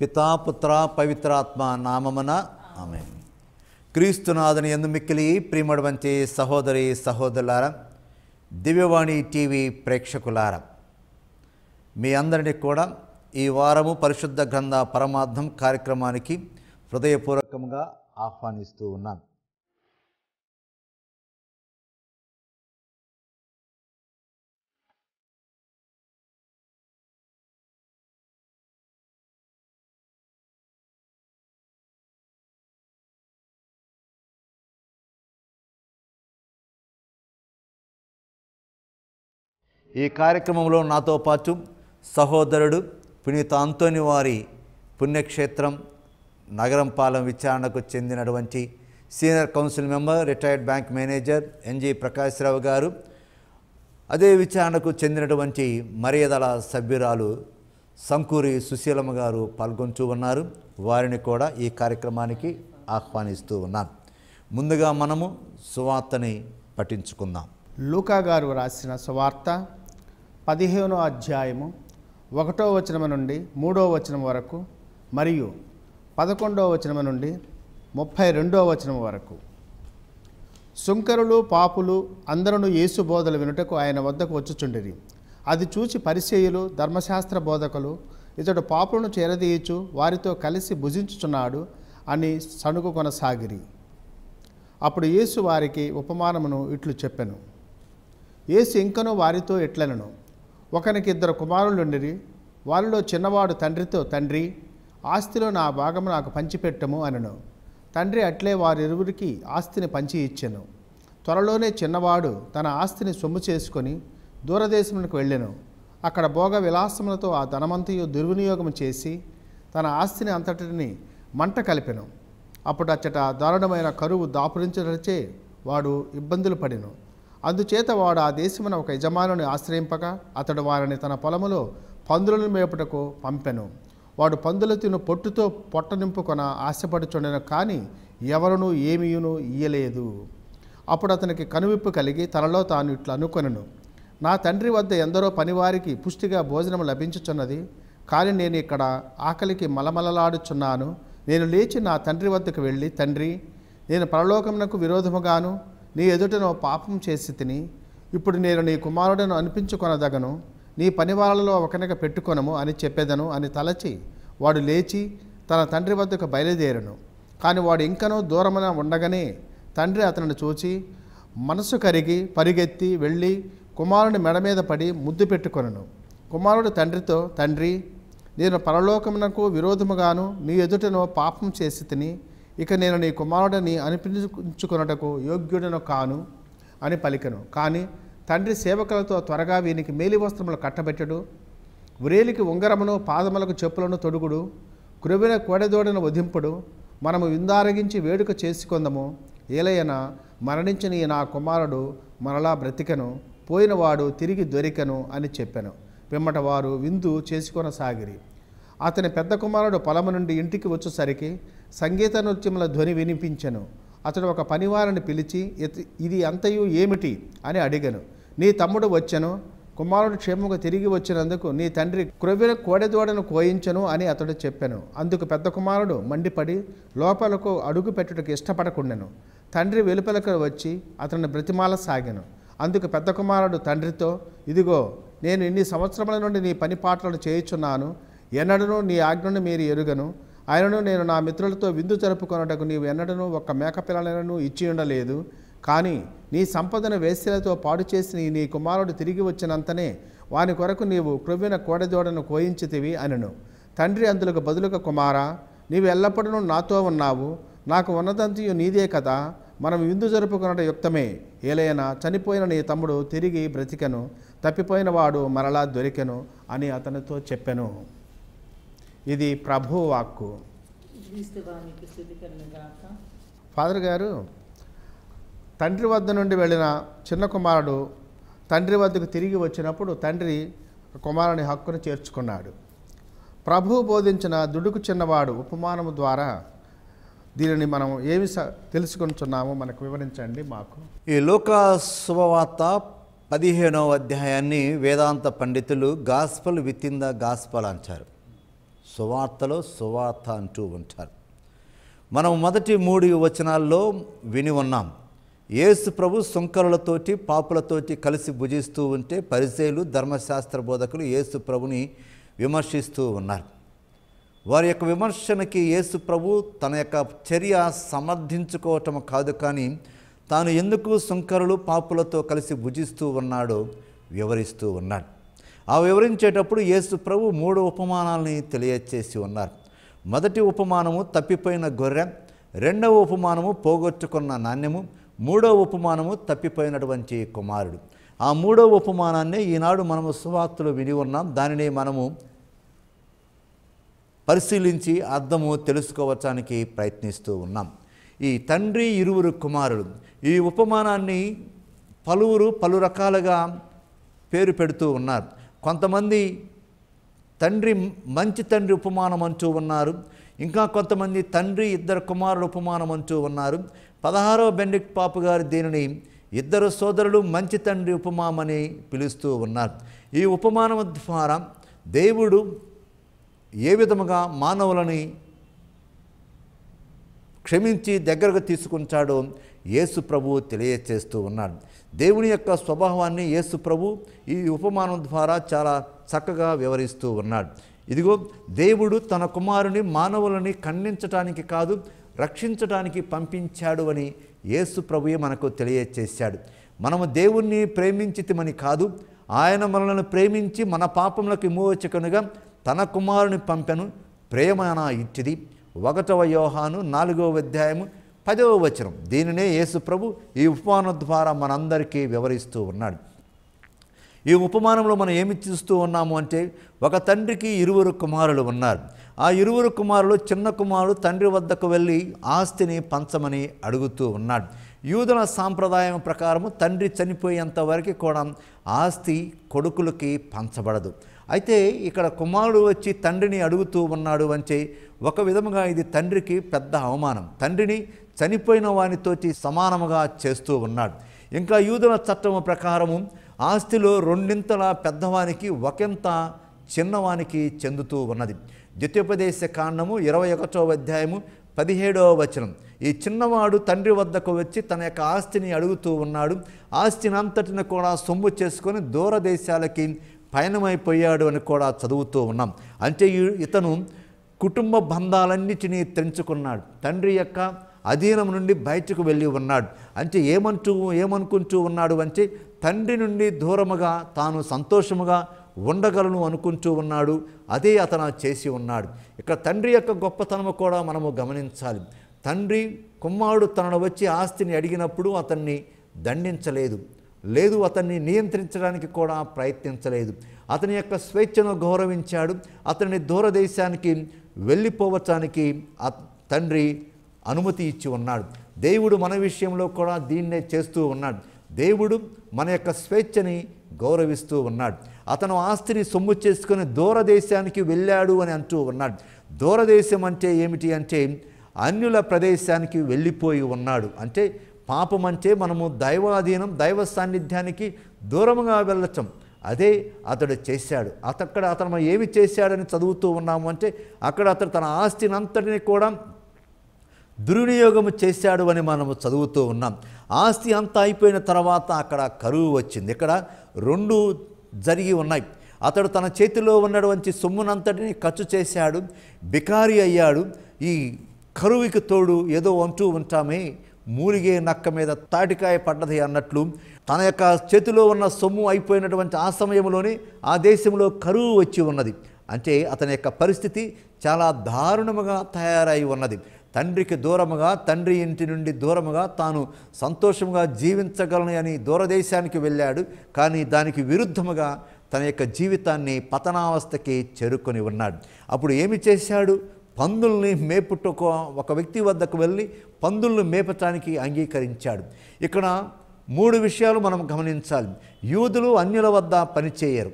పితాపుత్ర పవిత్రాత్మ నామమున ఆమె క్రీస్తునాథుని ఎందు మిక్కిలి ప్రియమడు వంటి సహోదరి సహోదరులార దివ్యవాణి టీవీ ప్రేక్షకులార మీ అందరినీ కూడా ఈ వారము పరిశుద్ధ గ్రంథ పరమార్థం కార్యక్రమానికి హృదయపూర్వకంగా ఆహ్వానిస్తూ ఉన్నాను ఈ కార్యక్రమంలో నాతో పాటు సహోదరుడు పునీత అంతోని వారి పుణ్యక్షేత్రం నగరంపాలెం విచారణకు చెందినటువంటి senior council member retired bank manager NG Prakash Rao గారు అదే విచారణకు చెందినటువంటి మర్యాదల సభ్యురాలు సంకూరి సుశీలమ్మ గారు పాల్గొంటూ ఉన్నారు వారిని కూడా ఈ కార్యక్రమానికి ఆహ్వానిస్తూ ఉన్నాను ముందుగా మనము సువార్తని పఠించుకుందాం లూకా గారు రాసిన సువార్త పదిహేనో అధ్యాయము ఒకటో వచనము నుండి మూడో వచనం వరకు మరియు పదకొండో వచనము నుండి ముప్పై రెండో వచనం వరకు శుంకరులు పాపులు అందరూ యేసు బోధలు వినుటకు ఆయన వద్దకు వచ్చుచుండిరి అది చూచి పరిచయులు ధర్మశాస్త్ర బోధకులు ఇతడు పాపులను చేరదీయచు వారితో కలిసి భుజించుచున్నాడు అని సణుకు కొనసాగిరి అప్పుడు యేసు వారికి ఉపమానమును ఇట్లు చెప్పెను యేసు ఇంకనూ వారితో ఎట్లనను ఒకనికి ఇద్దరు కుమారులుండిరి వారిలో చిన్నవాడు తండ్రితో తండ్రి ఆస్తిలో నా భాగము నాకు పంచిపెట్టము అనను తండ్రి అట్లే వారిరువురికి ఆస్తిని పంచి ఇచ్చాను త్వరలోనే చిన్నవాడు తన ఆస్తిని సొమ్ము చేసుకొని దూరదేశమునకు వెళ్ళాను అక్కడ భోగ విలాసములతో ఆ ధనమంతయు దుర్వినియోగం చేసి తన ఆస్తిని అంతటిని మంట కలిపెను అప్పుడు అచ్చట దారుణమైన కరువు దాపురించడచే వాడు ఇబ్బందులు పడిను అందుచేత వాడు ఆ దేశమున ఒక యజమానుని ఆశ్రయింపక అతడు వారిని తన పొలములో పందులను మేపుటకు పంపెను వాడు పందుల తిను పొట్టుతో పొట్ట నింపుకొన ఆశపడుచుండెను కానీ ఎవరునూ ఏమీయును ఇయ్యలేదు అప్పుడు అతనికి కనువిప్పు కలిగి తనలో తాను ఇట్లా అనుకొనను నా తండ్రి వద్ద ఎందరో పనివారికి పుష్టిగా భోజనం లభించుచున్నది కానీ నేను ఇక్కడ ఆకలికి మలమలలాడుచున్నాను నేను లేచి నా తండ్రి వద్దకు వెళ్ళి తండ్రి నేను పరలోకమునకు విరోధముగాను నీ ఎదుటను పాపం చేసి తిని ఇప్పుడు నేను నీ కుమారుడను అనిపించుకొనదగను నీ పనివాళ్ళలో ఒకనక పెట్టుకొనము అని చెప్పేదను అని తలచి వాడు లేచి తన తండ్రి వద్దకు బయలుదేరను కానీ వాడు ఇంకనూ దూరమున ఉండగానే తండ్రి అతనిని చూచి మనసు కరిగి పరిగెత్తి వెళ్ళి కుమారుని మెడ మీద పడి ముద్దు పెట్టుకొనను కుమారుడు తండ్రితో తండ్రి నేను పరలోకమునకు విరోధముగాను నీ ఎదుటను పాపం చేసి తిని ఇక నేను నీ కుమారుడని అనిపించుకున్నటకు యోగ్యుడను కాను అని పలికను కానీ తండ్రి సేవకులతో త్వరగా వీనికి మేలి వస్త్రములు కట్టబెట్టడు వ్రేలికి ఉంగరమును పాదములకు చెప్పులను తొడుగుడు కృవిన కోడెదోడను వధింపుడు మనము విందారగించి వేడుక చేసుకుందము ఏలయన మరణించిన నా కుమారుడు మరలా బ్రతికను పోయినవాడు తిరిగి దొరికను అని చెప్పాను పిమ్మట వారు విందు చేసుకొనసాగిరి అతని పెద్ద కుమారుడు పొలము నుండి ఇంటికి వచ్చేసరికి సంగీత నృత్యముల ధ్వని వినిపించెను అతడు ఒక పనివారిని పిలిచి ఇది అంతయు ఏమిటి అని అడిగను నీ తమ్ముడు వచ్చను కుమారుడు క్షేమంగా తిరిగి వచ్చినందుకు నీ తండ్రి క్రొవ్విన కోడెదోడను కోయించను అని అతడు చెప్పాను అందుకు పెద్ద కుమారుడు మండిపడి లోపలకు అడుగు పెట్టుటకు ఇష్టపడకుండెను తండ్రి వెలుపలకు వచ్చి అతను బ్రతిమాల సాగాను అందుకు పెద్ద కుమారుడు తండ్రితో ఇదిగో నేను ఇన్ని సంవత్సరముల నుండి నీ పని పాటలను చేయుచున్నాను ఎన్నడను నీ ఆజ్ఞను మీరు ఎరుగను ఆయనను నేను నా మిత్రులతో విందు జరుపుకున్నటకు నీవు ఎన్నడను ఒక్క మేకపిల్లలను ఇచ్చి ఉండలేదు కానీ నీ సంపదను వేశ్యలతో పాడు చేసి నీ కుమారుడు తిరిగి వచ్చినంతనే వాని కొరకు నీవు క్రొవ్విన కోడదోడను కోయించితివి అనను తండ్రి అందులకు బదులుగా కుమారా నీవు ఎల్లప్పుడూ నాతో ఉన్నావు నాకు ఉన్నదంతయు నీదే కదా మనం విందు జరుపుకున్నట యుక్తమే ఏలైనా చనిపోయిన నీ తమ్ముడు తిరిగి బ్రతికెను తప్పిపోయిన వాడు మరలా దొరికెను అని అతనితో చెప్పెను ఇది ప్రభు వాక్కు ఫాదర్ గారు తండ్రి వద్ద నుండి వెళ్ళిన చిన్న కుమారుడు తండ్రి వద్దకు తిరిగి వచ్చినప్పుడు తండ్రి కుమారుని హక్కును చేర్చుకున్నాడు ప్రభువు బోధించిన దుడుకు చిన్నవాడు ఉపమానము ద్వారా దీనిని మనం ఏమి తెలుసుకుంటున్నామో మనకు వివరించండి మాకు ఈ లోకా శుభవార్త పదిహేనవ అధ్యాయాన్ని వేదాంత పండితులు gospel within the gospel అంటారు సువార్తలో సువార్త అంటూ ఉంటారు మనం మొదటి మూడు వచనాల్లో విని ఉన్నాం ఏసు ప్రభు సుంకరులతోటి పాపులతోటి కలిసి భుజిస్తూ ఉంటే పరిచయలు ధర్మశాస్త్ర బోధకులు ఏసు ప్రభుని విమర్శిస్తూ ఉన్నారు వారి యొక్క విమర్శనకి ఏసు ప్రభు తన యొక్క చర్య సమర్థించుకోవటం కాదు కానీ తాను ఎందుకు సుంకరులు పాపులతో కలిసి భుజిస్తూ ఉన్నాడో వివరిస్తూ ఉన్నాడు ఆ వివరించేటప్పుడు యేసు ప్రభు మూడు ఉపమానాలని తెలియచేసి ఉన్నారు మొదటి ఉపమానము తప్పిపోయిన గొర్రె రెండవ ఉపమానము పోగొట్టుకున్న నాణ్యము మూడవ ఉపమానము తప్పిపోయినటువంటి కుమారుడు ఆ మూడవ ఉపమానాన్ని ఈనాడు మనము సువార్తలు విని ఉన్నాం దానిని మనము పరిశీలించి అర్థము తెలుసుకోవటానికి ప్రయత్నిస్తూ ఉన్నాం ఈ తండ్రి ఇరువురు కుమారుడు ఈ ఉపమానాన్ని పలువురు పలు రకాలుగా పేరు పెడుతూ ఉన్నారు కొంతమంది తండ్రి మంచి తండ్రి ఉపమానం అంటూ ఉన్నారు ఇంకా కొంతమంది తండ్రి ఇద్దరు కుమారుల ఉపమానం అంటూ ఉన్నారు పదహారో బెండిక్ట్ పాపు గారు దీనిని ఇద్దరు సోదరులు మంచి తండ్రి ఉపమామని పిలుస్తూ ఉన్నారు ఈ ఉపమానం ద్వారా దేవుడు ఏ విధముగా మానవులని క్షమించి దగ్గరకు తీసుకుంటాడో యేసు ప్రభు తెలియచేస్తూ ఉన్నాడు దేవుని యొక్క స్వభావాన్ని యేసు ప్రభు ఈ ఉపమానం ద్వారా చాలా చక్కగా వివరిస్తూ ఉన్నాడు ఇదిగో దేవుడు తన కుమారుని మానవులని ఖండించటానికి కాదు రక్షించటానికి పంపించాడు అని యేసు ప్రభుయే మనకు తెలియచేశాడు మనము దేవుణ్ణి ప్రేమించితిమని కాదు ఆయన మనలను ప్రేమించి మన పాపములకు విమోచకనుగా తన కుమారుని పంపెను ప్రేమనా ఇచ్చిది ఒకటవ యోహాను నాలుగవ అధ్యాయము పదవ వచనం దీనినే యేసు ప్రభు ఈ ఉపమానం ద్వారా మనందరికీ వివరిస్తూ ఉన్నాడు ఈ ఉపమానంలో మనం ఏమి చూస్తూ ఉన్నాము అంటే ఒక తండ్రికి ఇరువురు కుమారులు ఉన్నారు ఆ ఇరువురు కుమారులు చిన్న కుమారుడు తండ్రి వద్దకు వెళ్ళి ఆస్తిని పంచమని అడుగుతూ ఉన్నాడు యూదుల సాంప్రదాయం ప్రకారము తండ్రి చనిపోయేంత వరకు కూడా ఆస్తి కొడుకులకి పంచబడదు అయితే ఇక్కడ కుమారుడు వచ్చి తండ్రిని అడుగుతూ ఉన్నాడు అంటే ఒక విధముగా ఇది తండ్రికి పెద్ద అవమానం తండ్రిని చనిపోయిన వానితోటి సమానముగా చేస్తూ ఉన్నాడు ఇంకా యూదుల చట్టము ప్రకారము ఆస్తిలో రెండింతల పెద్దవానికి ఒకంత చిన్నవానికి చెందుతూ ఉన్నది ద్వితీయోపదేశ కాండము ఇరవై ఒకటో అధ్యాయము పదిహేడవ వచనం ఈ చిన్నవాడు తండ్రి వద్దకు వచ్చి తన యొక్క ఆస్తిని అడుగుతూ ఉన్నాడు ఆస్తిని అంతటిని కూడా సొమ్ము చేసుకొని దూరదేశాలకి పయనమైపోయాడు అని కూడా చదువుతూ ఉన్నాం అంటే ఇతను కుటుంబ బంధాలన్నిటినీ తెంచుకున్నాడు తండ్రి యొక్క అధీనం నుండి బయటకు వెళ్ళి ఉన్నాడు అంటే ఏమంటూ ఏమనుకుంటూ ఉన్నాడు అంటే తండ్రి నుండి దూరముగా తాను సంతోషముగా ఉండగలను అనుకుంటూ ఉన్నాడు అదే అతను చేసి ఉన్నాడు ఇక్కడ తండ్రి యొక్క గొప్పతనము కూడా మనము గమనించాలి తండ్రి కుమారుడు తనను వచ్చి ఆస్తిని అడిగినప్పుడు అతన్ని దండించలేదు లేదు అతన్ని నియంత్రించడానికి కూడా ప్రయత్నించలేదు అతని యొక్క స్వేచ్ఛను గౌరవించాడు అతన్ని దూరదేశానికి వెళ్ళిపోవటానికి ఆ తండ్రి అనుమతి ఇచ్చి ఉన్నాడు దేవుడు మన విషయంలో కూడా దీన్నే చేస్తూ ఉన్నాడు దేవుడు మన యొక్క స్వేచ్ఛని గౌరవిస్తూ ఉన్నాడు అతను ఆస్తిని సొమ్ము చేసుకుని దూరదేశానికి వెళ్ళాడు అని అంటూ ఉన్నాడు దూరదేశం అంటే ఏమిటి అంటే అన్యుల ప్రదేశానికి వెళ్ళిపోయి ఉన్నాడు అంటే పాపం అంటే మనము దైవాధీనం దైవ సాన్నిధ్యానికి దూరంగా వెళ్ళటం అదే అతడు చేశాడు అతక్కడ అతను ఏమి చేశాడని చదువుతూ ఉన్నాము అంటే అక్కడ అతడు తన ఆస్తిని అంతటిని కూడా దుర్వినియోగం చేశాడు అని మనము చదువుతూ ఉన్నాం ఆస్తి అంతా అయిపోయిన తర్వాత అక్కడ కరువు వచ్చింది ఇక్కడ రెండు జరిగి ఉన్నాయి అతడు తన చేతిలో ఉన్నటువంటి సొమ్మునంతటిని ఖర్చు చేశాడు బికారి అయ్యాడు ఈ కరువుకి తోడు ఏదో అంటూ ఉంటామే మూలిగే నక్క మీద తాటికాయ పడ్డది అన్నట్లు తన యొక్క చేతిలో ఉన్న సొమ్ము అయిపోయినటువంటి ఆ సమయంలోనే ఆ దేశంలో కరువు వచ్చి ఉన్నది అంటే అతని యొక్క పరిస్థితి చాలా దారుణముగా తయారై ఉన్నది తండ్రికి దూరముగా తండ్రి ఇంటి నుండి దూరముగా తాను సంతోషంగా జీవించగలను అని దూరదేశానికి వెళ్ళాడు కానీ దానికి విరుద్ధముగా తన యొక్క జీవితాన్ని పతనావస్థకి చేరుకొని ఉన్నాడు అప్పుడు ఏమి చేశాడు పందుల్ని మేపుటకు ఒక వ్యక్తి వద్దకు వెళ్ళి పందుల్ని మేపటానికి అంగీకరించాడు ఇక్కడ మూడు విషయాలు మనం గమనించాలి యూదులు అన్యుల వద్ద పనిచేయరు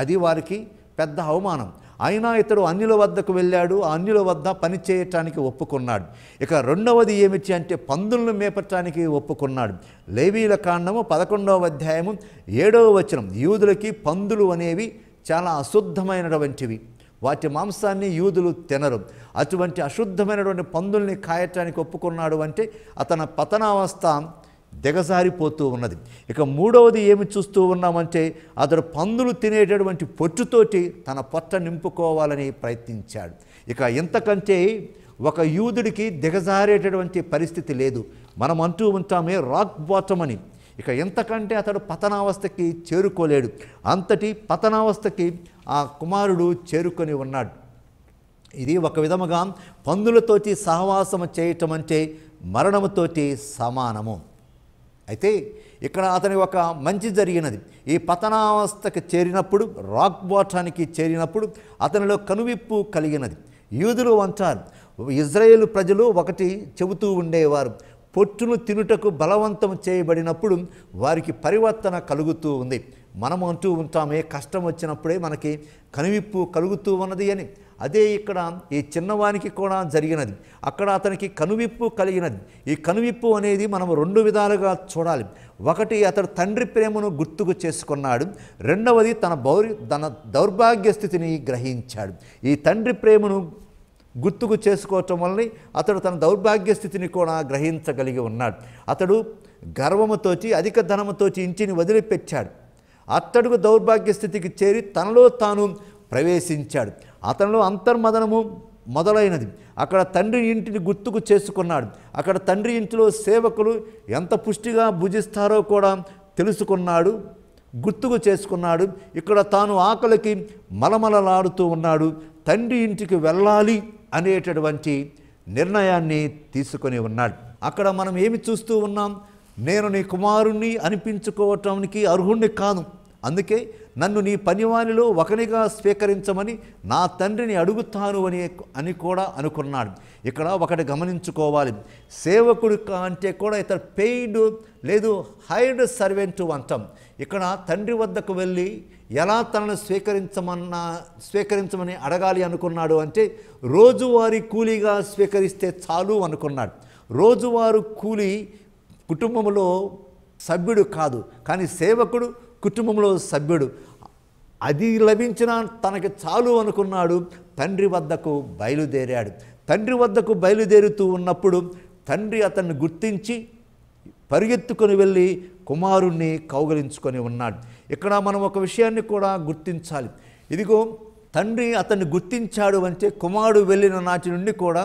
అది వారికి పెద్ద అవమానం అయినా ఇతడు అన్యుల వద్దకు వెళ్ళాడు ఆ అన్యుల వద్ద పనిచేయటానికి ఒప్పుకున్నాడు ఇక రెండవది ఏమిటి అంటే పందులను మేపటానికి ఒప్పుకున్నాడు లేవీల కాండము పదకొండవ అధ్యాయము ఏడవ వచనం యూదులకి పందులు అనేవి చాలా అశుద్ధమైనటువంటివి వాటి మాంసాన్ని యూదులు తినరు అటువంటి అశుద్ధమైనటువంటి పందుల్ని కాయటానికి ఒప్పుకున్నాడు అంటే అతని పతనావస్థ దిగజారిపోతూ ఉన్నది ఇక మూడవది ఏమి చూస్తూ ఉన్నామంటే అతడు పందులు తినేటటువంటి పొట్టుతోటి తన పొట్ట నింపుకోవాలని ప్రయత్నించాడు ఇక ఇంతకంటే ఒక యూదుడికి దిగజారేటటువంటి పరిస్థితి లేదు మనం అంటూ ఉంటామే రాక్ బాటమని ఇక ఎంతకంటే అతడు పతనావస్థకి చేరుకోలేడు అంతటి పతనావస్థకి ఆ కుమారుడు చేరుకొని ఉన్నాడు ఇది ఒక విధముగా పందులతోటి సహవాసము చేయటం అంటే మరణముతోటి సమానము అయితే ఇక్కడ అతని ఒక మంచి జరిగినది ఈ పతనావస్థకి చేరినప్పుడు రాక్ బోటానికి చేరినప్పుడు అతనిలో కనువిప్పు కలిగినది యూదులు అంటారు ఇజ్రాయేల్ ప్రజలు ఒకటి చెబుతూ ఉండేవారు పొట్టును తినుటకు బలవంతం చేయబడినప్పుడు వారికి పరివర్తన కలుగుతూ ఉంది మనం అంటూ ఉంటామే కష్టం వచ్చినప్పుడే మనకి కనువిప్పు కలుగుతూ ఉన్నది అని అదే ఇక్కడ ఈ చిన్నవానికి కూడా జరిగినది అక్కడ అతనికి కనువిప్పు కలిగినది ఈ కనువిప్పు అనేది మనం రెండు విధాలుగా చూడాలి ఒకటి అతడు తండ్రి ప్రేమను గుర్తుకు చేసుకున్నాడు రెండవది తన బౌర్ తన దౌర్భాగ్య స్థితిని గ్రహించాడు ఈ తండ్రి ప్రేమను గుర్తుకు చేసుకోవటం వల్ల అతడు తన దౌర్భాగ్య స్థితిని కూడా గ్రహించగలిగి ఉన్నాడు అతడు గర్వముతోచి అధిక ధనముతోచి ఇంటిని వదిలిపెచ్చాడు అతడుకు దౌర్భాగ్య స్థితికి చేరి తనలో తాను ప్రవేశించాడు అతనిలో అంతర్మదనము మొదలైనది అక్కడ తండ్రి ఇంటిని గుర్తుకు చేసుకున్నాడు అక్కడ తండ్రి ఇంటిలో సేవకులు ఎంత పుష్టిగా భుజిస్తారో కూడా తెలుసుకున్నాడు గుర్తుకు చేసుకున్నాడు ఇక్కడ తాను ఆకలికి మలమలలాడుతూ ఉన్నాడు తండ్రి ఇంటికి వెళ్ళాలి అనేటటువంటి నిర్ణయాన్ని తీసుకొని ఉన్నాడు అక్కడ మనం ఏమి చూస్తూ ఉన్నాం నేను నీ కుమారుణ్ణి అనిపించుకోవటానికి అర్హుణ్ణి కాను అందుకే నన్ను నీ పనివానిలో ఒకనిగా స్వీకరించమని నా తండ్రిని అడుగుతాను అని అని కూడా అనుకున్నాడు ఇక్కడ ఒకటి గమనించుకోవాలి సేవకుడు అంటే కూడా ఇతర పెయిడ్ లేదు హైడ్ సర్వెంట్ అంటాం ఇక్కడ తండ్రి వద్దకు వెళ్ళి ఎలా తనను స్వీకరించమన్నా స్వీకరించమని అడగాలి అనుకున్నాడు అంటే రోజువారి కూలీగా స్వీకరిస్తే చాలు అనుకున్నాడు రోజువారు కూలి కుటుంబంలో సభ్యుడు కాదు కానీ సేవకుడు కుటుంబంలో సభ్యుడు అది లభించిన తనకి చాలు అనుకున్నాడు తండ్రి వద్దకు బయలుదేరాడు తండ్రి వద్దకు బయలుదేరుతూ ఉన్నప్పుడు తండ్రి అతన్ని గుర్తించి పరిగెత్తుకొని వెళ్ళి కుమారుణ్ణి కౌగలించుకొని ఉన్నాడు ఇక్కడ మనం ఒక విషయాన్ని కూడా గుర్తించాలి ఇదిగో తండ్రి అతన్ని గుర్తించాడు అంటే కుమారుడు వెళ్ళిన నాటి నుండి కూడా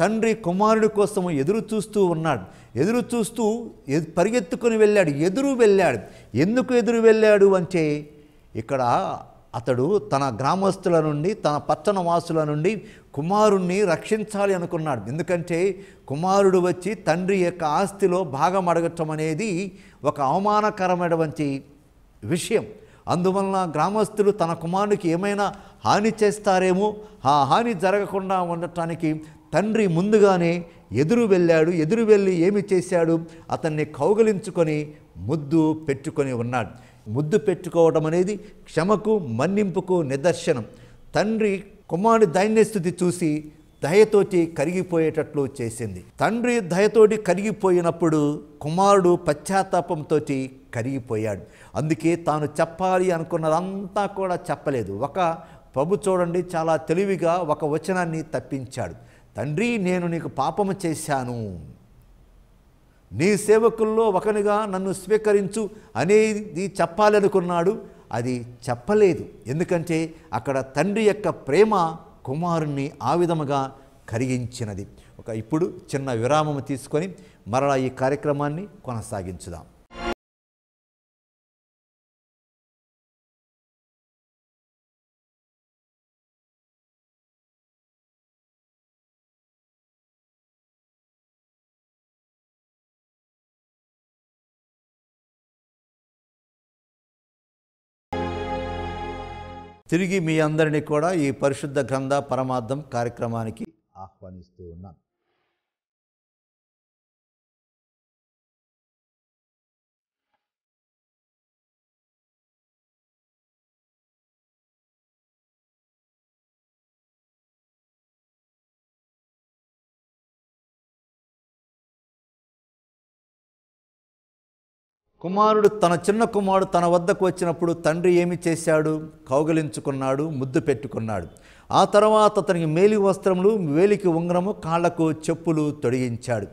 తండ్రి కుమారుడి కోసం ఎదురు చూస్తూ ఉన్నాడు ఎదురు చూస్తూ పరిగెత్తుకొని వెళ్ళాడు ఎదురు వెళ్ళాడు ఎందుకు ఎదురు వెళ్ళాడు అంటే ఇక్కడ అతడు తన గ్రామస్తుల నుండి తన పట్టణ వాసుల నుండి కుమారుణ్ణి రక్షించాలి అనుకున్నాడు ఎందుకంటే కుమారుడు వచ్చి తండ్రి యొక్క ఆస్తిలో భాగం అడగటం అనేది ఒక అవమానకరమైనటువంటి విషయం అందువలన గ్రామస్తులు తన కుమారునికి ఏమైనా హాని చేస్తారేమో ఆ హాని జరగకుండా ఉండటానికి తండ్రి ముందుగానే ఎదురు వెళ్ళాడు ఎదురు వెళ్ళి ఏమి చేశాడు అతన్ని కౌగలించుకొని ముద్దు పెట్టుకొని ఉన్నాడు ముద్దు పెట్టుకోవడం అనేది క్షమకు మన్నింపుకు నిదర్శనం తండ్రి కుమారుడి దైన్యస్థితి చూసి దయతోటి కరిగిపోయేటట్లు చేసింది తండ్రి దయతోటి కరిగిపోయినప్పుడు కుమారుడు పశ్చాత్తాపంతో కరిగిపోయాడు అందుకే తాను చెప్పాలి అనుకున్నదంతా కూడా చెప్పలేదు ఒక ప్రభు చూడండి చాలా తెలివిగా ఒక వచనాన్ని తప్పించాడు తండ్రి నేను నీకు పాపము చేశాను నీ సేవకుల్లో ఒకనిగా నన్ను స్వీకరించు అనేది చెప్పాలనుకున్నాడు అది చెప్పలేదు ఎందుకంటే అక్కడ తండ్రి యొక్క ప్రేమ కుమారుణ్ణి ఆ విధముగా కరిగించినది ఒక ఇప్పుడు చిన్న విరామం తీసుకొని మరలా ఈ కార్యక్రమాన్ని కొనసాగించుదాం తిరిగి మీ అందరినీ కూడా ఈ పరిశుద్ధ గ్రంథ పరమార్థం కార్యక్రమానికి ఆహ్వానిస్తూ ఉన్నాను కుమారుడు తన చిన్న కుమారుడు తన వద్దకు వచ్చినప్పుడు తండ్రి ఏమి చేశాడు కౌగలించుకున్నాడు ముద్దు పెట్టుకున్నాడు ఆ తర్వాత అతనికి మేలి వస్త్రములు వేలికి ఉంగరము కాళ్లకు చెప్పులు తొడిగించాడు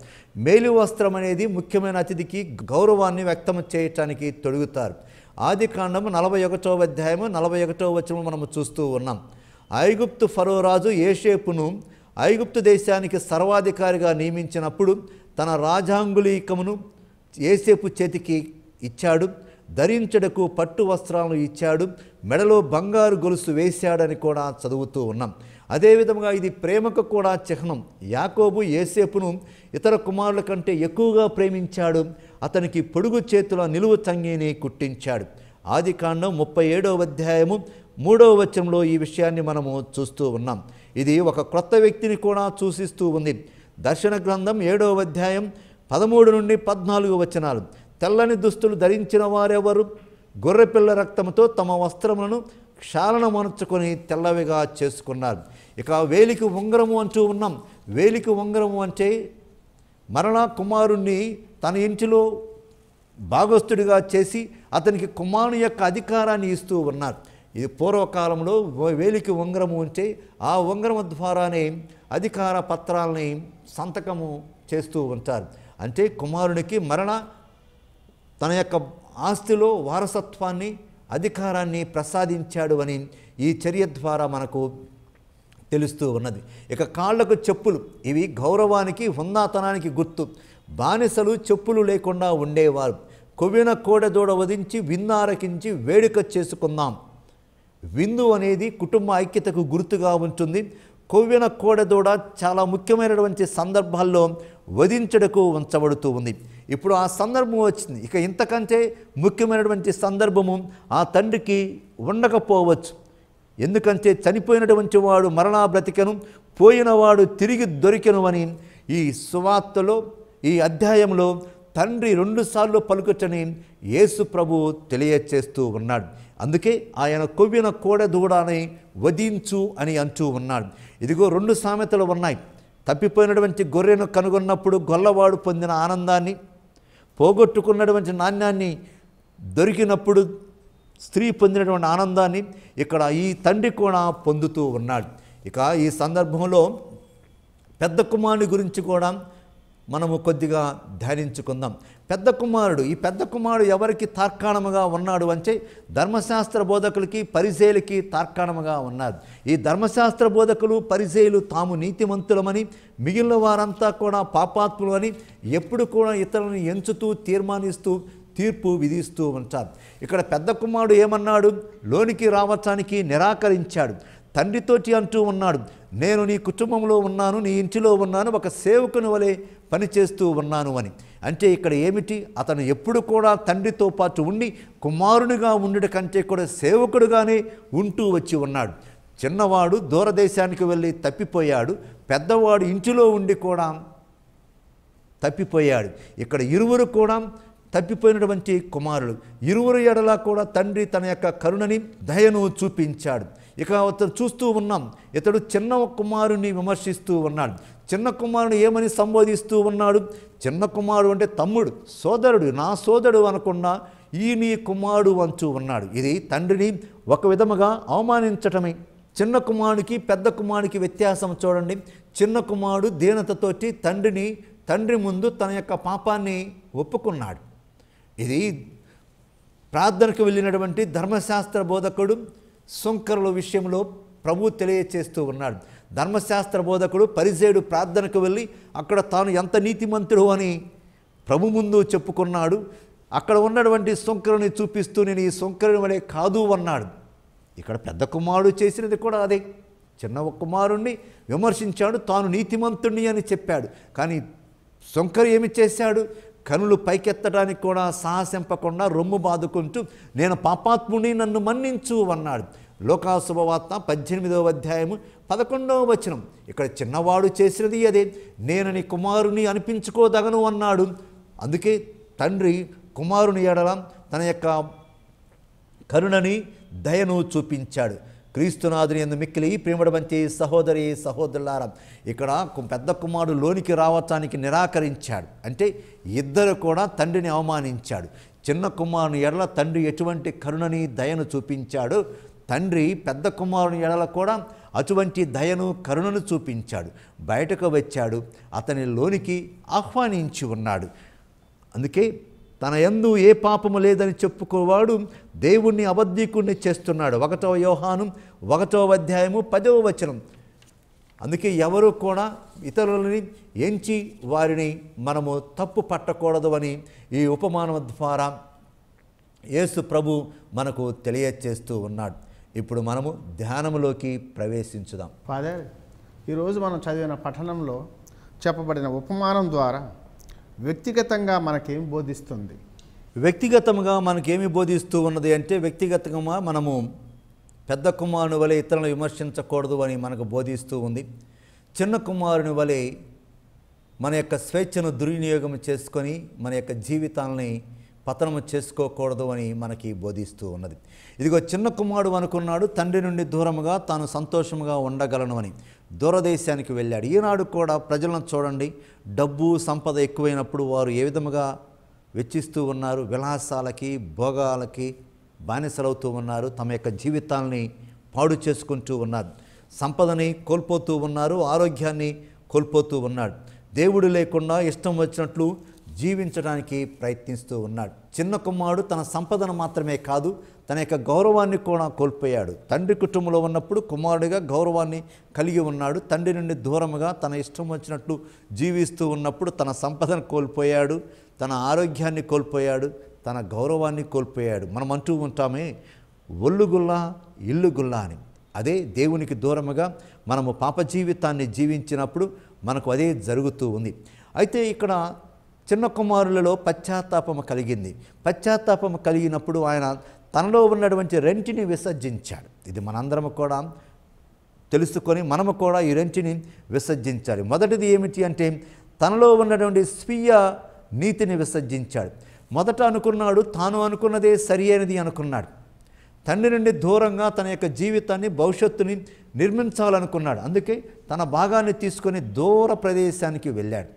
మేలి వస్త్రం అనేది ముఖ్యమైన అతిథికి గౌరవాన్ని వ్యక్తం చేయటానికి తొడుగుతారు ఆది కాండము నలభై ఒకటో అధ్యాయము నలభై ఒకటో వచనము మనము చూస్తూ ఉన్నాం ఐగుప్తు ఫరోరాజు ఏషేపును ఐగుప్తు దేశానికి సర్వాధికారిగా నియమించినప్పుడు తన రాజాంగులీకమును ఏసేపు చేతికి ఇచ్చాడు ధరించడకు పట్టు వస్త్రాలను ఇచ్చాడు మెడలో బంగారు గొలుసు వేశాడని కూడా చదువుతూ ఉన్నాం అదేవిధంగా ఇది ప్రేమకు కూడా చిహ్నం యాకోబు ఏసేపును ఇతర కుమారుల కంటే ఎక్కువగా ప్రేమించాడు అతనికి పొడుగు చేతుల నిలువు తంగిని కుట్టించాడు ఆది కాండం ముప్పై ఏడవ అధ్యాయము మూడవ వచనంలో ఈ విషయాన్ని మనము చూస్తూ ఉన్నాం ఇది ఒక క్రొత్త వ్యక్తిని కూడా సూచిస్తూ ఉంది దర్శన గ్రంథం ఏడవ అధ్యాయం పదమూడు నుండి పద్నాలుగు వచనాలు తెల్లని దుస్తులు ధరించిన వారెవరు గొర్రెపిల్ల రక్తంతో తమ వస్త్రములను క్షాళనమనుచుకొని తెల్లవిగా చేసుకున్నారు ఇక వేలికి ఉంగరము అంచు ఉన్నాం వేలికి ఉంగరము అంటే మరణ కుమారుణ్ణి తన ఇంటిలో భాగస్థుడిగా చేసి అతనికి కుమారుని యొక్క అధికారాన్ని ఇస్తూ ఉన్నారు ఇది పూర్వకాలంలో వేలికి ఉంగరము ఉంటే ఆ ఉంగరము ద్వారానే అధికార పత్రాలని సంతకము చేస్తూ ఉంటారు అంటే కుమారునికి మరణ తన యొక్క ఆస్తిలో వారసత్వాన్ని అధికారాన్ని ప్రసాదించాడు అని ఈ చర్య ద్వారా మనకు తెలుస్తూ ఉన్నది ఇక కాళ్లకు చెప్పులు ఇవి గౌరవానికి హుందాతనానికి గుర్తు బానిసలు చెప్పులు లేకుండా ఉండేవారు కొవ్విన కోడదూడ వధించి విందారకించి వేడుక చేసుకుందాం విందు అనేది కుటుంబ ఐక్యతకు గుర్తుగా ఉంటుంది కొవ్విన కోడెదూడ చాలా ముఖ్యమైనటువంటి సందర్భాల్లో వధించడకు ఉంచబడుతూ ఉంది ఇప్పుడు ఆ సందర్భం వచ్చింది ఇక ఇంతకంటే ముఖ్యమైనటువంటి సందర్భము ఆ తండ్రికి ఉండకపోవచ్చు ఎందుకంటే చనిపోయినటువంటి వాడు మరణా బ్రతికను పోయినవాడు తిరిగి దొరికెను అని ఈ సువార్తలో ఈ అధ్యాయంలో తండ్రి రెండుసార్లు పలుకుచని యేసు ప్రభు తెలియచేస్తూ ఉన్నాడు అందుకే ఆయన కొవ్విన కోడె దూడాని వధించు అని అంటూ ఉన్నాడు ఇదిగో రెండు సామెతలు ఉన్నాయి తప్పిపోయినటువంటి గొర్రెను కనుగొన్నప్పుడు గొల్లవాడు పొందిన ఆనందాన్ని పోగొట్టుకున్నటువంటి నాణ్యాన్ని దొరికినప్పుడు స్త్రీ పొందినటువంటి ఆనందాన్ని ఇక్కడ ఈ తండ్రి కూడా పొందుతూ ఉన్నాడు ఇక ఈ సందర్భంలో పెద్ద కుమారుని గురించి కూడా మనము కొద్దిగా ధ్యానించుకుందాం పెద్ద కుమారుడు ఈ పెద్ద కుమారుడు ఎవరికి తార్కాణముగా ఉన్నాడు అంటే ధర్మశాస్త్ర బోధకులకి పరిజేయులకి తార్కాణముగా ఉన్నారు ఈ ధర్మశాస్త్ర బోధకులు పరిజేయులు తాము నీతిమంతులమని మిగిలిన వారంతా కూడా పాపాత్ములు అని ఎప్పుడు కూడా ఇతరులను ఎంచుతూ తీర్మానిస్తూ తీర్పు విధిస్తూ ఉంటారు ఇక్కడ పెద్ద కుమారుడు ఏమన్నాడు లోనికి రావటానికి నిరాకరించాడు తండ్రితోటి అంటూ ఉన్నాడు నేను నీ కుటుంబంలో ఉన్నాను నీ ఇంటిలో ఉన్నాను ఒక సేవకుని వలె పనిచేస్తూ ఉన్నాను అని అంటే ఇక్కడ ఏమిటి అతను ఎప్పుడు కూడా తండ్రితో పాటు ఉండి కుమారునిగా ఉండడం కంటే కూడా సేవకుడుగానే ఉంటూ వచ్చి ఉన్నాడు చిన్నవాడు దూరదేశానికి వెళ్ళి తప్పిపోయాడు పెద్దవాడు ఇంటిలో ఉండి కూడా తప్పిపోయాడు ఇక్కడ ఇరువురు కూడా తప్పిపోయినటువంటి కుమారుడు ఇరువురు ఎడలా కూడా తండ్రి తన యొక్క కరుణని దయను చూపించాడు ఇక అతను చూస్తూ ఉన్నాం ఇతడు చిన్న కుమారుని విమర్శిస్తూ ఉన్నాడు చిన్న కుమారుడు ఏమని సంబోధిస్తూ ఉన్నాడు చిన్న కుమారుడు అంటే తమ్ముడు సోదరుడు నా సోదరుడు అనకుండా ఈ నీ కుమారుడు అంచు ఉన్నాడు ఇది తండ్రిని ఒక విధముగా అవమానించటమే చిన్న కుమారుడికి పెద్ద కుమారుడికి వ్యత్యాసం చూడండి చిన్న కుమారుడు దీనతతోటి తండ్రిని తండ్రి ముందు తన యొక్క పాపాన్ని ఒప్పుకున్నాడు ఇది ప్రార్థనకు వెళ్ళినటువంటి ధర్మశాస్త్ర బోధకుడు సుంకరుల విషయంలో ప్రభు తెలియచేస్తూ ఉన్నాడు ధర్మశాస్త్ర బోధకుడు పరిజేయుడు ప్రార్థనకు వెళ్ళి అక్కడ తాను ఎంత నీతిమంతుడు అని ప్రభు ముందు చెప్పుకున్నాడు అక్కడ ఉన్నటువంటి సుంకరుని చూపిస్తూ నేను ఈ సుంకరుని వలె కాదు అన్నాడు ఇక్కడ పెద్ద కుమారుడు చేసినది కూడా అదే చిన్న కుమారుణ్ణి విమర్శించాడు తాను నీతిమంతుణ్ణి అని చెప్పాడు కానీ సుంకరు ఏమి చేశాడు కనులు పైకెత్తడానికి కూడా సాహసింపకుండా రొమ్ము బాదుకుంటూ నేను పాపాత్ముని నన్ను మన్నించు అన్నాడు లోకాశుభవార్త పద్దెనిమిదవ అధ్యాయము పదకొండవ వచనం ఇక్కడ చిన్నవాడు చేసినది అదే నేను నీ కుమారుని అనిపించుకోదగను అన్నాడు అందుకే తండ్రి కుమారుని ఎడల తన యొక్క కరుణని దయను చూపించాడు క్రీస్తునాథుని ఎందు మిక్కిలి ప్రేమడమంచి సహోదరి సహోదరులార ఇక్కడ పెద్ద కుమారుడు లోనికి రావటానికి నిరాకరించాడు అంటే ఇద్దరు కూడా తండ్రిని అవమానించాడు చిన్న కుమారుని ఎడల తండ్రి ఎటువంటి కరుణని దయను చూపించాడు తండ్రి పెద్ద కుమారుని ఎడల కూడా అటువంటి దయను కరుణను చూపించాడు బయటకు వచ్చాడు అతని లోనికి ఆహ్వానించి ఉన్నాడు అందుకే తన ఎందు ఏ పాపము లేదని చెప్పుకోవాడు దేవుణ్ణి అబద్ధీకుణ్ణి చేస్తున్నాడు ఒకటో వ్యవహానం ఒకటో అధ్యాయము పదవ వచనం అందుకే ఎవరు కూడా ఇతరులని ఎంచి వారిని మనము తప్పు పట్టకూడదు అని ఈ ఉపమానం ద్వారా యేసు ప్రభు మనకు తెలియచేస్తూ ఉన్నాడు ఇప్పుడు మనము ధ్యానంలోకి ప్రవేశించుదాం ఫాదర్ ఈరోజు మనం చదివిన పఠనంలో చెప్పబడిన ఉపమానం ద్వారా వ్యక్తిగతంగా మనకేం బోధిస్తుంది వ్యక్తిగతంగా మనకేమి బోధిస్తూ ఉన్నది అంటే వ్యక్తిగతంగా మనము పెద్ద కుమారుని వలె ఇతరులను విమర్శించకూడదు అని మనకు బోధిస్తూ ఉంది చిన్న కుమారుని వలె మన యొక్క స్వేచ్ఛను దుర్వినియోగం చేసుకొని మన యొక్క జీవితాలని పతనము చేసుకోకూడదు అని మనకి బోధిస్తూ ఉన్నది ఇదిగో చిన్న కుమారుడు అనుకున్నాడు తండ్రి నుండి దూరముగా తాను సంతోషంగా ఉండగలను అని దూరదేశానికి వెళ్ళాడు ఈనాడు కూడా ప్రజలను చూడండి డబ్బు సంపద ఎక్కువైనప్పుడు వారు ఏ విధముగా వెచ్చిస్తూ ఉన్నారు విలాసాలకి భోగాలకి బానిసలవుతూ ఉన్నారు తమ యొక్క జీవితాల్ని పాడు చేసుకుంటూ ఉన్నారు సంపదని కోల్పోతూ ఉన్నారు ఆరోగ్యాన్ని కోల్పోతూ ఉన్నాడు దేవుడు లేకుండా ఇష్టం వచ్చినట్లు జీవించడానికి ప్రయత్నిస్తూ ఉన్నాడు చిన్న కుమారుడు తన సంపదను మాత్రమే కాదు తన యొక్క గౌరవాన్ని కూడా కోల్పోయాడు తండ్రి కుటుంబంలో ఉన్నప్పుడు కుమారుడిగా గౌరవాన్ని కలిగి ఉన్నాడు తండ్రి నుండి దూరముగా తన ఇష్టం వచ్చినట్లు జీవిస్తూ ఉన్నప్పుడు తన సంపదను కోల్పోయాడు తన ఆరోగ్యాన్ని కోల్పోయాడు తన గౌరవాన్ని కోల్పోయాడు మనం అంటూ ఉంటామే ఇల్లు గుల్లా అని అదే దేవునికి దూరముగా మనము పాప జీవితాన్ని జీవించినప్పుడు మనకు అదే జరుగుతూ ఉంది అయితే ఇక్కడ చిన్న కుమారులలో పశ్చాత్తాపము కలిగింది పశ్చాత్తాపము కలిగినప్పుడు ఆయన తనలో ఉన్నటువంటి రెంచిని విసర్జించాడు ఇది మనందరము కూడా తెలుసుకొని మనము కూడా ఈ రెంచిని విసర్జించాలి మొదటిది ఏమిటి అంటే తనలో ఉన్నటువంటి స్వీయ నీతిని విసర్జించాడు మొదట అనుకున్నాడు తాను అనుకున్నదే సరి అయినది అనుకున్నాడు తండ్రి నుండి దూరంగా తన యొక్క జీవితాన్ని భవిష్యత్తుని నిర్మించాలనుకున్నాడు అందుకే తన భాగాన్ని తీసుకొని దూర ప్రదేశానికి వెళ్ళాడు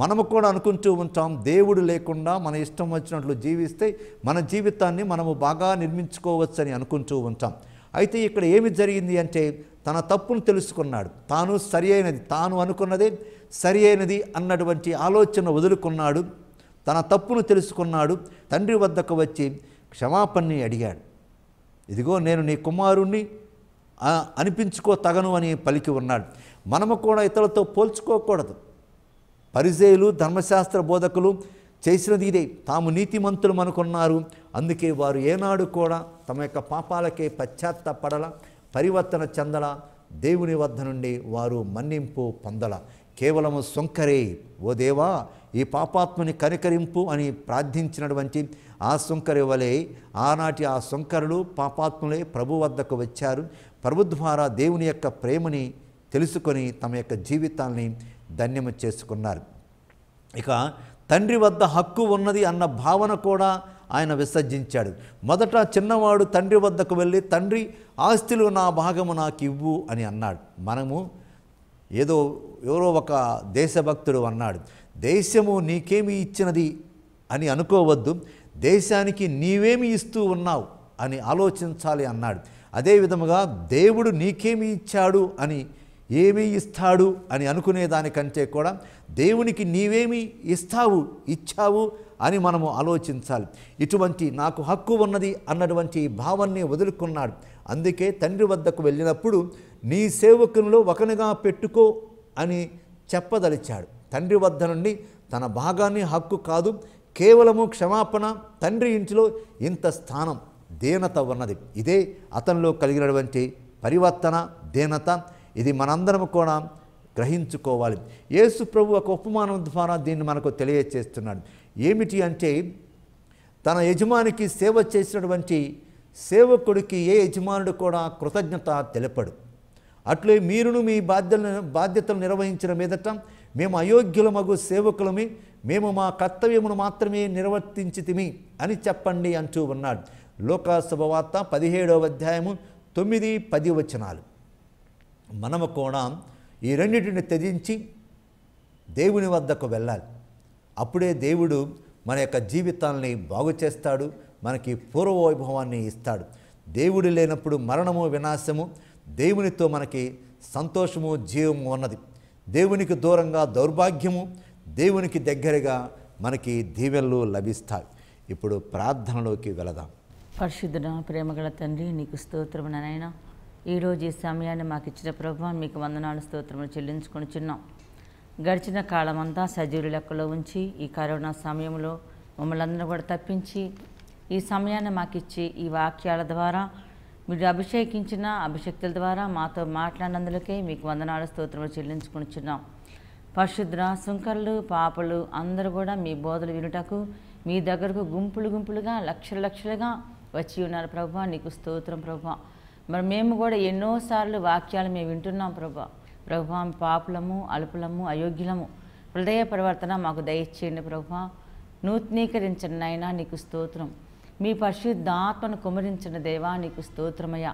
మనము కూడా అనుకుంటూ ఉంటాం దేవుడు లేకుండా మన ఇష్టం వచ్చినట్లు జీవిస్తే మన జీవితాన్ని మనము బాగా నిర్మించుకోవచ్చని అనుకుంటూ ఉంటాం అయితే ఇక్కడ ఏమి జరిగింది అంటే తన తప్పును తెలుసుకున్నాడు తాను సరి అయినది తాను అనుకున్నదే సరి అయినది అన్నటువంటి ఆలోచన వదులుకున్నాడు తన తప్పును తెలుసుకున్నాడు తండ్రి వద్దకు వచ్చి క్షమాపణని అడిగాడు ఇదిగో నేను నీ కుమారుణ్ణి అనిపించుకో తగను అని పలికి ఉన్నాడు మనము కూడా ఇతరులతో పోల్చుకోకూడదు పరిజేయులు ధర్మశాస్త్ర బోధకులు చేసినది ఇదే తాము నీతిమంతులు అనుకున్నారు అందుకే వారు ఏనాడు కూడా తమ యొక్క పాపాలకే పశ్చాత్తపడల పరివర్తన చెందల దేవుని వద్ద నుండి వారు మన్నింపు పొందల కేవలము సొంకరే ఓ దేవా ఈ పాపాత్మని కనికరింపు అని ప్రార్థించినటువంటి ఆ సొంకరి వలె ఆనాటి ఆ సొంకరులు పాపాత్ములే ప్రభు వద్దకు వచ్చారు ప్రభు ద్వారా దేవుని యొక్క ప్రేమని తెలుసుకొని తమ యొక్క జీవితాల్ని ధన్యము చేసుకున్నారు ఇక తండ్రి వద్ద హక్కు ఉన్నది అన్న భావన కూడా ఆయన విసర్జించాడు మొదట చిన్నవాడు తండ్రి వద్దకు వెళ్ళి తండ్రి ఆస్తులు నా భాగము నాకు ఇవ్వు అని అన్నాడు మనము ఏదో ఎవరో ఒక దేశభక్తుడు అన్నాడు దేశము నీకేమి ఇచ్చినది అని అనుకోవద్దు దేశానికి నీవేమి ఇస్తూ ఉన్నావు అని ఆలోచించాలి అన్నాడు అదే విధముగా దేవుడు నీకేమి ఇచ్చాడు అని ఏమి ఇస్తాడు అని అనుకునే దానికంటే కూడా దేవునికి నీవేమి ఇస్తావు ఇచ్చావు అని మనము ఆలోచించాలి ఇటువంటి నాకు హక్కు ఉన్నది అన్నటువంటి భావాన్ని వదులుకున్నాడు అందుకే తండ్రి వద్దకు వెళ్ళినప్పుడు నీ సేవకునిలో ఒకనిగా పెట్టుకో అని చెప్పదలిచాడు తండ్రి వద్ద నుండి తన భాగాన్ని హక్కు కాదు కేవలము క్షమాపణ తండ్రి ఇంటిలో ఇంత స్థానం దేనత ఉన్నది ఇదే అతనిలో కలిగినటువంటి పరివర్తన దేనత ఇది మనందరం కూడా గ్రహించుకోవాలి యేసు ప్రభు ఒక ఉపమానం ద్వారా దీన్ని మనకు తెలియచేస్తున్నాడు ఏమిటి అంటే తన యజమానికి సేవ చేసినటువంటి సేవకుడికి ఏ యజమానుడు కూడా కృతజ్ఞత తెలపడు అట్లే మీరును మీ బాధ్యతలను బాధ్యతలు నిర్వహించిన మీదట మేము అయోగ్యుల మగు సేవకులమి మేము మా కర్తవ్యమును మాత్రమే నిర్వర్తించితిమి అని చెప్పండి అంటూ ఉన్నాడు లోకాశుభవార్త పదిహేడవ అధ్యాయము తొమ్మిది పది వచనాలు మనము కూడా ఈ రెండింటిని త్యజించి దేవుని వద్దకు వెళ్ళాలి అప్పుడే దేవుడు మన యొక్క జీవితాల్ని బాగు చేస్తాడు మనకి పూర్వవైభవాన్ని ఇస్తాడు దేవుడు లేనప్పుడు మరణము వినాశము దేవునితో మనకి సంతోషము జీవము ఉన్నది దేవునికి దూరంగా దౌర్భాగ్యము దేవునికి దగ్గరగా మనకి దీవెనలు లభిస్తాయి ఇప్పుడు ప్రార్థనలోకి వెళదాం పరిశుద్ధ ప్రేమగల తండ్రి నీకు స్తోత్రం ఈరోజు ఈ సమయాన్ని మాకు ఇచ్చిన ప్రభు మీకు వందనాలు స్తోత్రములు చెల్లించుకొని చిన్నాం గడిచిన కాలమంతా సజీవుల లెక్కలో ఉంచి ఈ కరోనా సమయంలో మమ్మల్ని అందరూ కూడా తప్పించి ఈ సమయాన్ని మాకు ఇచ్చి ఈ వాక్యాల ద్వారా మీరు అభిషేకించిన అభిషక్తుల ద్వారా మాతో మాట్లాడినందులకే మీకు వందనాలు స్తోత్రములు చిన్నాం పరిశుద్ర సుంకర్లు పాపలు అందరూ కూడా మీ బోధలు వినుటకు మీ దగ్గరకు గుంపులు గుంపులుగా లక్షలు లక్షలుగా వచ్చి ఉన్నారు ప్రభు నీకు స్తోత్రం ప్రభావ మరి మేము కూడా ఎన్నోసార్లు వాక్యాలు మేము వింటున్నాం ప్రభా ప్రభా పాపులము అలుపులము అయోగ్యులము హృదయ ప్రవర్తన మాకు దయచేయండి ప్రభా నూతనీకరించండి నాయన నీకు స్తోత్రం మీ పరిశుద్ధాత్మను కుమరించిన దేవా నీకు స్తోత్రమయ్యా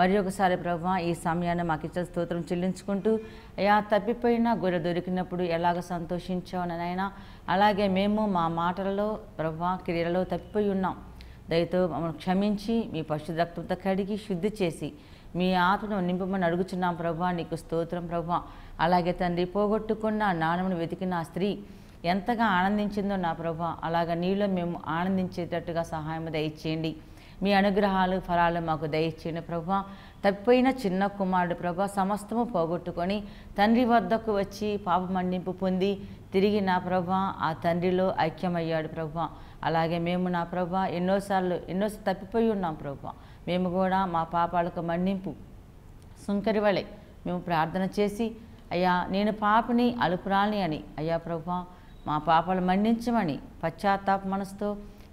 మరి ఒకసారి ప్రభా ఈ సమయాన్ని మాకు ఇచ్చిన స్తోత్రం చెల్లించుకుంటూ అయా తప్పిపోయిన గుర్ర దొరికినప్పుడు ఎలాగ సంతోషించావు నాయన అలాగే మేము మా మాటలలో ప్రభా క్రియలలో తప్పిపోయి ఉన్నాం దయతో మమ్మల్ని క్షమించి మీ రక్తంతో కడిగి శుద్ధి చేసి మీ ఆత్మను నింపమని అడుగుచున్నాం ప్రభు నీకు స్తోత్రం ప్రభు అలాగే తండ్రి పోగొట్టుకున్న నాణమును వెతికిన స్త్రీ ఎంతగా ఆనందించిందో నా ప్రభు అలాగ నీలో మేము ఆనందించేటట్టుగా సహాయం దయచేయండి మీ అనుగ్రహాలు ఫలాలు మాకు దయచేయండి ప్రభా తప్పిపోయిన చిన్న కుమారుడు ప్రభు సమస్తము పోగొట్టుకొని తండ్రి వద్దకు వచ్చి పాప మన్నింపు పొంది తిరిగి నా ప్రభు ఆ తండ్రిలో ఐక్యమయ్యాడు ప్రభు అలాగే మేము నా ప్రభా ఎన్నోసార్లు ఎన్నోసార్లు తప్పిపోయి ఉన్నాం ప్రభా మేము కూడా మా పాపాలకు మన్నింపు సుంకరి వలె మేము ప్రార్థన చేసి అయ్యా నేను పాపని అలుపురాని అని అయ్యా ప్రభా మా పాపలు మన్నించమని పశ్చాత్తాప మనసుతో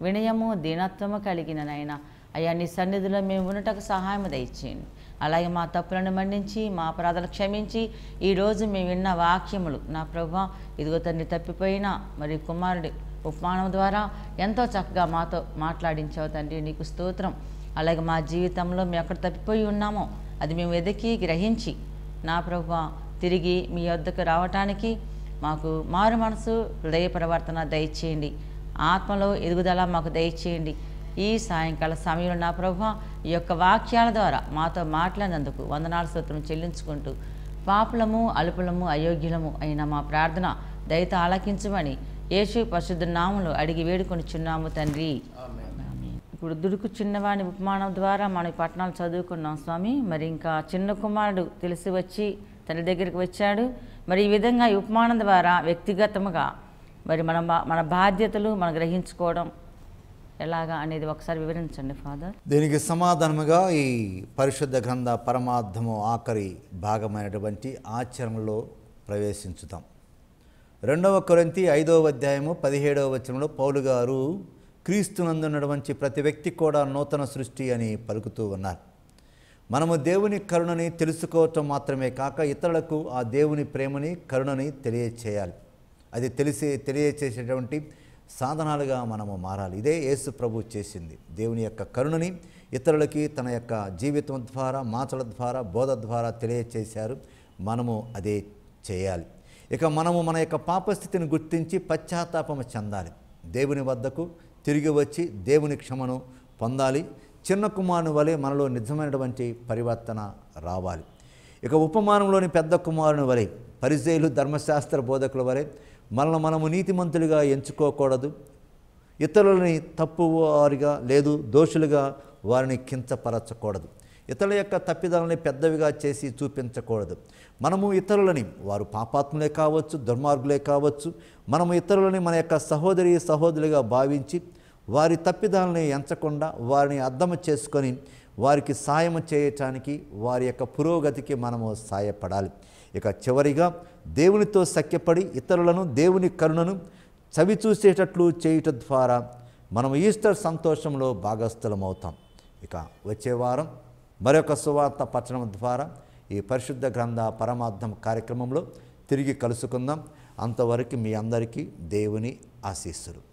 వినయము దీనత్వము కలిగిన నాయన అయ్యా నీ సన్నిధిలో మేము ఉన్నటకు సహాయం దయచేయండి అలాగే మా తప్పులను మన్నించి మా అపరాధాలు క్షమించి ఈరోజు మేము విన్న వాక్యములు నా ప్రభా ఇదిగో తండ్రి తప్పిపోయినా మరి కుమారుడు ఉపమానం ద్వారా ఎంతో చక్కగా మాతో మాట్లాడించావు తండ్రి నీకు స్తోత్రం అలాగే మా జీవితంలో మేము ఎక్కడ తప్పిపోయి ఉన్నామో అది మేము వెతికి గ్రహించి నా ప్రభు తిరిగి మీ వద్దకు రావటానికి మాకు మారు మనసు హృదయ ప్రవర్తన దయచేయండి ఆత్మలో ఎదుగుదల మాకు దయచేయండి ఈ సాయంకాల సమయంలో నా ప్రభు ఈ యొక్క వాక్యాల ద్వారా మాతో మాట్లాడినందుకు వందనాల సూత్రం చెల్లించుకుంటూ పాపులము అలుపులము అయోగ్యులము అయిన మా ప్రార్థన దయత ఆలకించమని యేసు పరిశుద్ధ నాములు అడిగి చిన్నాము తండ్రి ఇప్పుడు దుడుకు చిన్నవాణి ఉపమానం ద్వారా మన పట్టణాలు చదువుకున్నాం స్వామి మరి ఇంకా చిన్న కుమారుడు తెలిసి వచ్చి తండ్రి దగ్గరికి వచ్చాడు మరి ఈ విధంగా ఈ ఉపమానం ద్వారా వ్యక్తిగతముగా మరి మన మన బాధ్యతలు మనం గ్రహించుకోవడం ఎలాగా అనేది ఒకసారి వివరించండి ఫాదర్ దీనికి సమాధానముగా ఈ పరిశుద్ధ గ్రంథ పరమార్థము ఆఖరి భాగమైనటువంటి ఆచరణలో ప్రవేశించుతాం రెండవ కొరంతి ఐదవ అధ్యాయము పదిహేడవ వచనంలో పౌలు గారు క్రీస్తునందున్నటువంటి ప్రతి వ్యక్తి కూడా నూతన సృష్టి అని పలుకుతూ ఉన్నారు మనము దేవుని కరుణని తెలుసుకోవటం మాత్రమే కాక ఇతరులకు ఆ దేవుని ప్రేమని కరుణని తెలియచేయాలి అది తెలిసి తెలియచేసేటువంటి సాధనాలుగా మనము మారాలి ఇదే యేసు ప్రభు చేసింది దేవుని యొక్క కరుణని ఇతరులకి తన యొక్క జీవితం ద్వారా మాటల ద్వారా బోధ ద్వారా తెలియచేశారు మనము అదే చేయాలి ఇక మనము మన యొక్క పాపస్థితిని గుర్తించి పశ్చాత్తాపము చెందాలి దేవుని వద్దకు తిరిగి వచ్చి దేవుని క్షమను పొందాలి చిన్న కుమారుని వలె మనలో నిజమైనటువంటి పరివర్తన రావాలి ఇక ఉపమానంలోని పెద్ద కుమారుని వలె పరిచయలు ధర్మశాస్త్ర బోధకుల వలె మనల్ని మనము నీతిమంతులుగా ఎంచుకోకూడదు ఇతరులని తప్పువారిగా లేదు దోషులుగా వారిని కించపరచకూడదు ఇతరుల యొక్క తప్పిదాలని పెద్దవిగా చేసి చూపించకూడదు మనము ఇతరులని వారు పాపాత్ములే కావచ్చు దుర్మార్గులే కావచ్చు మనము ఇతరులని మన యొక్క సహోదరి సహోదరులుగా భావించి వారి తప్పిదాలని ఎంచకుండా వారిని అర్థం చేసుకొని వారికి సాయం చేయటానికి వారి యొక్క పురోగతికి మనము సాయపడాలి ఇక చివరిగా దేవునితో సఖ్యపడి ఇతరులను దేవుని కరుణను చవి చూసేటట్లు చేయటం ద్వారా మనం ఈస్టర్ సంతోషంలో అవుతాం ఇక వచ్చే వారం మరొక సువార్త పచనం ద్వారా ఈ పరిశుద్ధ గ్రంథ పరమార్థం కార్యక్రమంలో తిరిగి కలుసుకుందాం అంతవరకు మీ అందరికీ దేవుని ఆశీస్సులు